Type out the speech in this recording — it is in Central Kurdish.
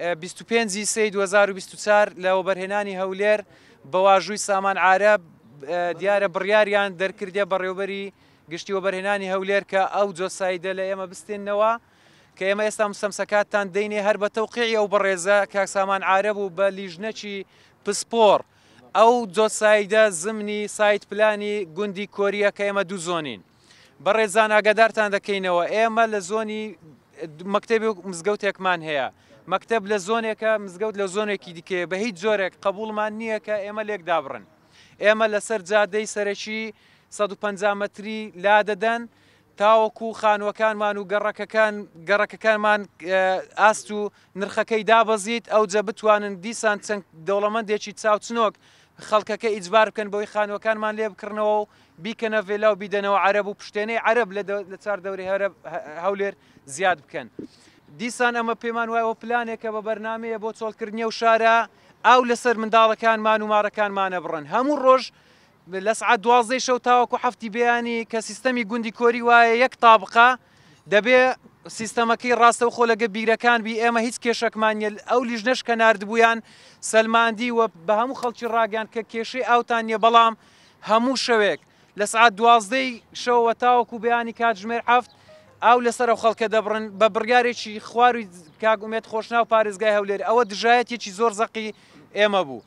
25 سی 2024 لە وەبەرهێنانی هەولێر بەواژووی سامان عرب دیارە بڕیاریان دەرکردە بەڕێوبەری گشتی وەبەرهێنانی هەولێر کە ئەو جۆسایدە لە ئێمە بستێنەوە کە ئێمە ئێستا مسەمسەکاتتان دەینێ هەر بە تەوقیعی ئەو بەڕێزە کاک سامان عرب و بە لیژنەکی پسپۆر ئەو جۆسایدە زمنی سایت پلانی گوندی کۆریە کە ئێمە دوو زۆنین بەڕێزان ئاگدارتان دەکەینەوە ئێمە لە زۆنی مەکتتەبی و مزگەوتێکمان هەیە مەکتب لە زۆنێکە مزگەوت لە زۆنێکی دیکەیە بە هیچ جۆرێک قبولمان نییە کە ئێمە لێک دابڕن ئێمە لەسەر جادەی سەرەکی 150 متری لا دەدەن تاوەکو خانوەکانمان و گەڕەکەکان گەڕەکەکانمان ئاست و نرخەکەی دابەزیت ئەو جە بتوانن دیسان چەند دەوڵەمەندێکی چاوچنۆک خەڵکەکە ئیجبار بکەن بۆی خانوەکانمان لێ بکردنەوە و بیکەنە ڤێلا و بیدەنەوە عرب و پشتێنەی عرب لە چار دەوری هەولێر زیاد بکەن. دیسان ئەمە پێمان وایەوە پلانێکە بە بەرنمەیە بۆ چۆڵکردنیە و شارە ئاو لەسەر منداڵەکانمان ومارەکانمانە بڕن هەموو ڕۆژ لە سعات دوازەی شەو تاوەکو هەفتی بەیانی کە سیستەمی گوندی کۆری وایە یەک تابقا دەبێ سیستەمەکەی ڕاستە و خۆ لەگە بیرەکان بی ئێمە هیچ کێشەکمانە ئەو لیژنەش کە نردبوویان سلماندی و بە هەموو خەڵکی ڕاگەان کە کێشەی ئاوتان نیە بەڵام هەموو شەوێک لە سعات دوازدەی شەوە تاوەکو بەیانی کاتژمێر هەفت ئاو لەسەر و خەڵکە دەبڕن بە بڕیارێکی خواروی کاگومێت خۆشنا و پارێزگای هەولێر ئەوە دژایەتێکی زۆر زەقی ئێمە بوو